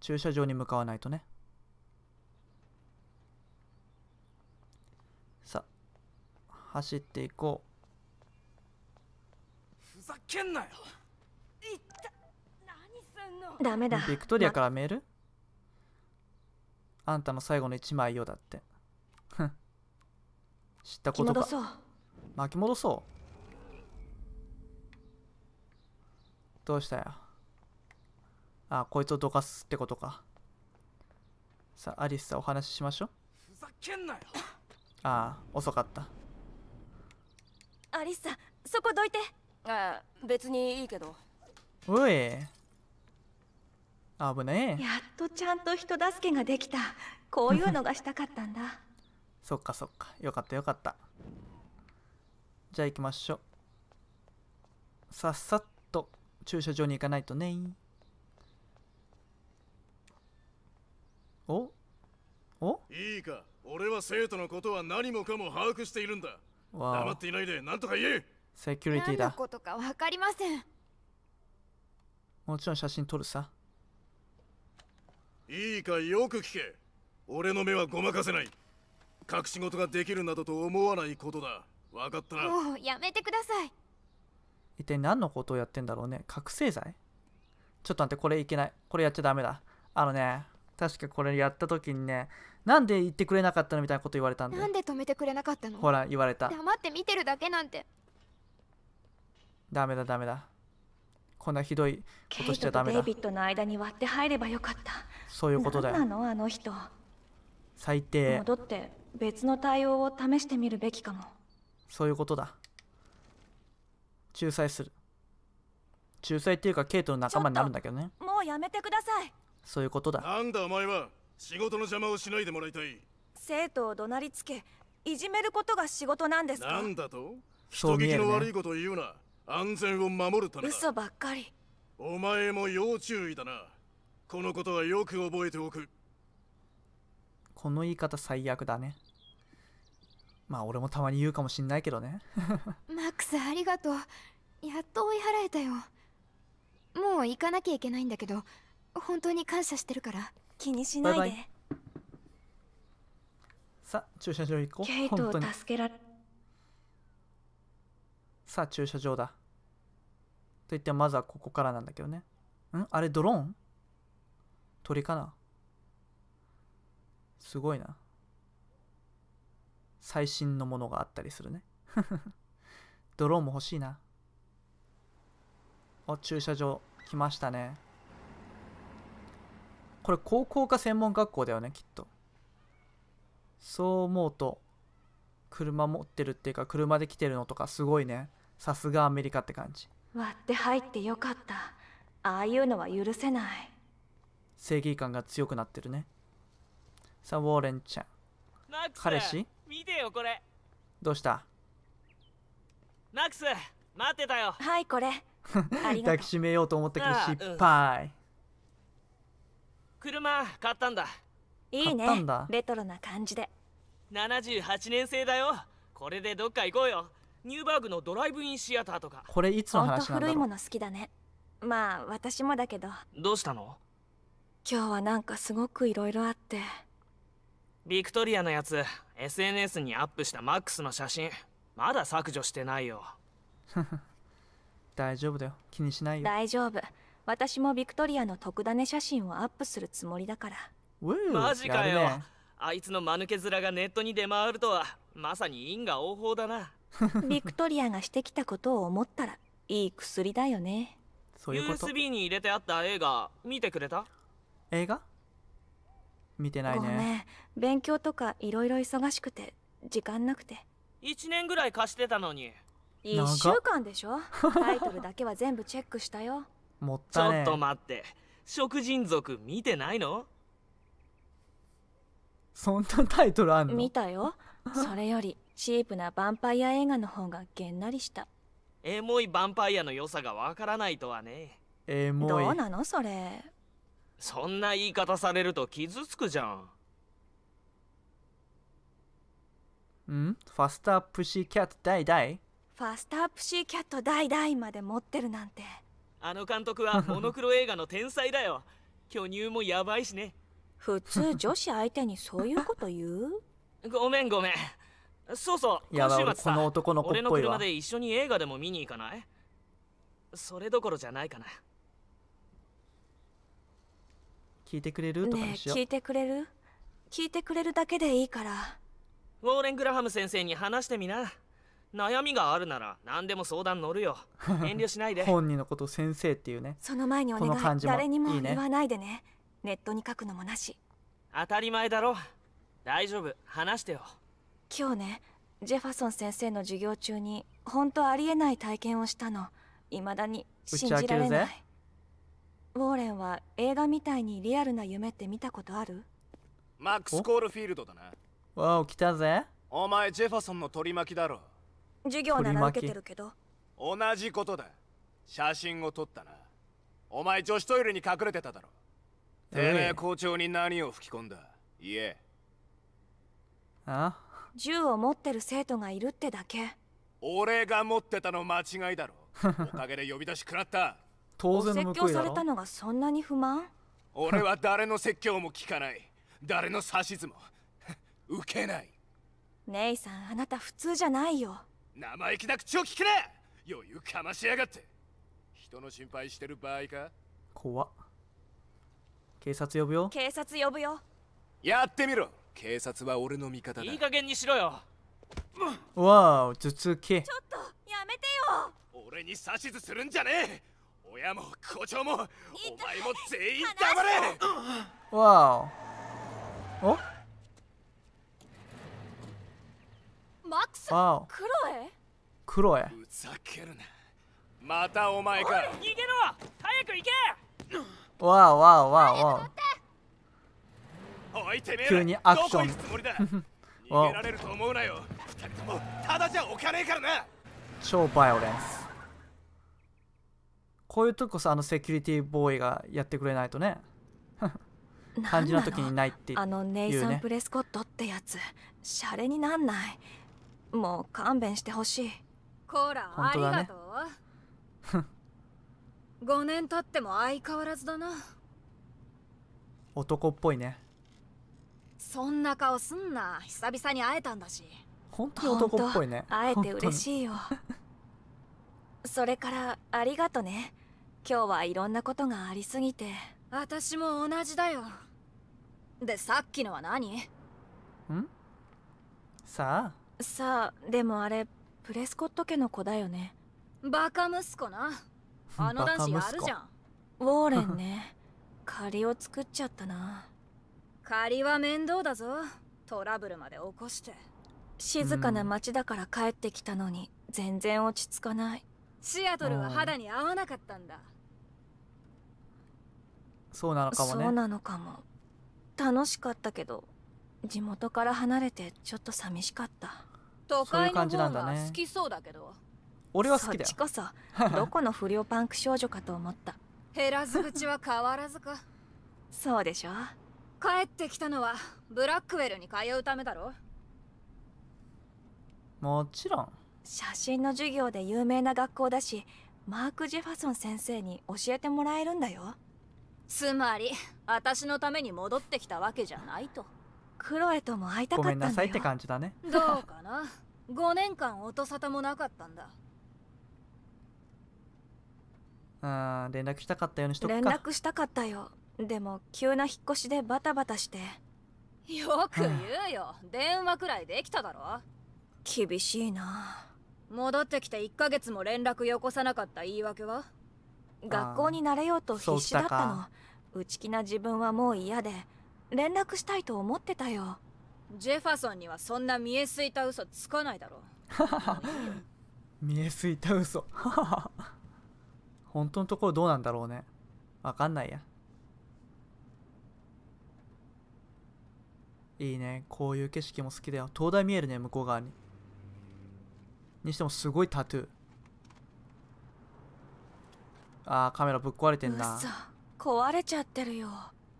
駐車場に向かわないとねさあ走っていこうふざけんなよいった何すんのダメだビクトリアからメールあんたの最後の一枚よだってふん知ったことか巻き戻そうどうしたよあこいつをどかすってことかさあアリスさんお話ししましょうふざけんなよああ遅かったアリスさんそこどいてああ別にいいけどおい危ねえやっとちゃんと人助けができたこういうのがしたかったんだ そっかそっかよかったよかったじゃあ行きましょうさっさっと駐車場に行かないとねおおいいか俺は生徒のことは何もかも把握しているんだ黙っていないで何とか言えセキュリティだ何のことかかりませんもちろん写真撮るさいいかよく聞け俺の目はごまかせない隠し事ができるなどと思わないことだわかったなもうやめてください一体何のことをやってんだろうね覚醒剤ちょっと待ってこれいけないこれやっちゃダメだあのね確かこれやった時にねなんで言ってくれなかったのみたいなこと言われたんだなんで止めてくれなかったのほら言われた黙って見てるだけなんてダメだダメだこんなひどいことしちゃダメだデイビッドの間に割って入ればよかったそういうことだよなのあの人最低戻って別の対応を試してみるべきかもそういうことだ仲裁する仲裁っていうかケイトの仲間になるんだけどねもうやめてくださいそういうことだなんだお前は仕事の邪魔をしないでもらいたい生徒を怒鳴りつけいじめることが仕事なんですかなんだと人聞きの悪いことを言うな安全を守るため嘘ばっかりお前も要注意だなこのことはよく覚えておくこの言い方最悪だねまあ俺もたまに言うかもしんないけどね マックスありがとうやっと追い払えたよもう行かなきゃいけないんだけど本当に感謝してるから気にしないでさあ駐車場行こうケイトを助けられさあ駐車場だといってまずはここからなんだけどねんあれドローン鳥かなすごいな最新のものがあったりするね ドローンも欲しいなお駐車場来ましたねこれ高校か専門学校だよねきっとそう思うと車持ってるっていうか車で来てるのとかすごいねさすがアメリカって感じ割って入ってよかったああいうのは許せない正義感が強くなってるねさあウォーレンちゃん彼氏見てよこれどうしたマックス待ってたよはいこれ 抱きしめようと思ったけど失敗車買ったんだいいねレトロな感じで78年生だよこれでどっか行こうよニューバーグのドライブインシアターとかこれいつの話なんだろう古いもの好きだねまあ私もだけどどうしたの今日はなんかすごくいろいろあってビクトリアのやつ SNS にアップしたマックスの写真まだ削除してないよ 大丈夫だよ気にしないよ大丈夫私もビクトリアの特ダネ写真をアップするつもりだからマジかよ、ね、あいつの間抜け面がネットに出回るとはまさに因果応報だな ビクトリアがしてきたことを思ったらいい薬だよねそういうこ USB に入れてあった映画見てくれた映画見てないねごめん勉強とかいろいろ忙しくて時間なくて1年ぐらい貸してたのに1週間でしょ タイトルだけは全部チェックしたよもったねちょっと待って食人族見てないのそんなタイトルあんの見たよ それよりチープなヴァンパイア映画の方がげんなりしたエモいヴァンパイアの良さがわからないとはねエモいどうなのそれそんな言い方されると傷つくじゃんんファスタップシーキャットダイダイファスタップシーキャットダイダイまで持ってるなんてあの監督はモノクロ映画の天才だよ巨乳もやばいしね普通女子相手にそういうこと言うごめんごめんそうそう今週末さこの男の子俺の車で一緒に映画でも見に行かないそれどころじゃないかな聞いてくれるとかにしよう、ね、聞いてくれる聞いてくれるだけでいいからウォーレン・グラハム先生に話してみな悩みがあるなら何でも相談乗るよ 遠慮しないで本人のこと先生っていうねその前にお願い誰にも言わないでね、ね、ネットに書くのもなし当たり前だろ大丈夫話してよ今日ねジェファソン先生の授業中に本当ありえない体験をしたの未だに信じられないウォーレンは映画みたいにリアルな夢って見たことあるマックス・コールフィールドだなわお来たぜお前ジェファソンの取り巻きだろ授業なら受けてるけど同じことだ写真を撮ったなお前女子トイレに隠れてただろてめえ校長に何を吹き込んだいえあ銃を持ってる生徒がいるってだけ俺が持ってたの間違いだろおかげで呼び出し食らった当然説教されたのがそんなに不満俺は誰の説教も聞かない誰の指図も受けない姉さんあなた普通じゃないよ生意気な口を聞くな余裕かましやがって人の心配してる場合か怖警察呼ぶよ警察呼ぶよやってみろ警察は俺の味方だいい加減にしろよわお頭痛系ちょっとやめてよ俺に指図するんじゃねえ親も校長もお前も全員黙れわおおマックス、wow. クロエクロエふざけるなまたお前か逃げろ早く行けわあわあわあわあおいてめえ急にアクション逃げられると思うなよ二人ともただじゃおかねえからな超バイオレンスこういうとこさあのセキュリティボーイがやってくれないとね 感じの時にないっていう、ね、あのネイサン・プレスコットってやつシャレになんないもう勘弁してほしいコーラ、ね、ありがとう5年経っても相変わらずだな男っぽいねそんな顔すんな久々に会えたんだし本当に男っぽいね会えて嬉しいよそれからありがとね今日はいろんなことがありすぎて私も同じだよでさっきのは何んさあさあでもあれプレスコット家の子だよねバカ息子なあの男子あるじゃんウォーレンね借りを作っちゃったな借りは面倒だぞトラブルまで起こして静かな街だから帰ってきたのに全然落ち着かないシアトルは肌に合わなかったんだそうなのかもねそうなのかも楽しかったけど地元から離れてちょっと寂しかった都会の方が好きそうだけど俺は好きだよこそどこの不良パンク少女かと思った減らず口は変わらずかそうでしょ帰ってきたのはブラックウェルに通うためだろもちろん写真の授業で有名な学校だしマーク・ジェファソン先生に教えてもらえるんだよつまり私のために戻ってきたわけじゃないとクロエとも会いたかったんだよごめんなさいって感じだねどうかな5年間音沙汰もなかったんだあ連絡したかったようにしとく連絡したかったよでも急な引っ越しでバタバタしてよく言うよ電話くらいできただろ厳しいな戻ってきて1ヶ月も連絡よこさなかった言い訳は学校に慣れようと必死だったの内気な自分はもう嫌で連絡したいと思ってたよジェファソンにはそんな見えすいた嘘つかないだろう 見えすいた嘘 本当のところどうなんだろうねわかんないやいいねこういう景色も好きだよ灯台見えるね向こう側ににしてもすごいタトゥーああカメラぶっ壊れてんな壊れちゃってるよ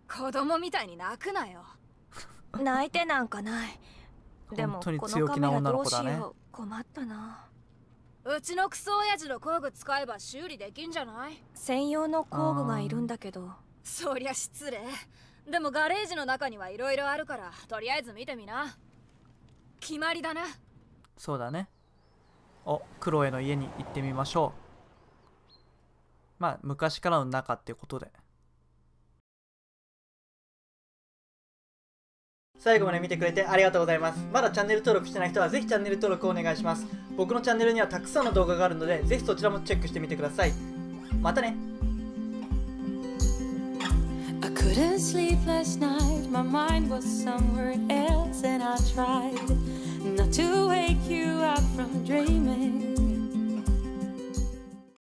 子供みたいに泣くなよ 泣いてなんかないでもこのカメラどうしよう困ったなうちのクソ親父の工具使えば修理できんじゃない専用の工具がいるんだけどそりゃ失礼でもガレージの中にはいろいろあるからとりあえず見てみな決まりだなそうだねおクロエの家に行ってみましょうまあ昔からの中ってことで最後まで見てくれてありがとうございます。まだチャンネル登録してない人はぜひチャンネル登録お願いします。僕のチャンネルにはたくさんの動画があるので、ぜひそちらもチェックしてみてください。またね not to wake you up from dreaming.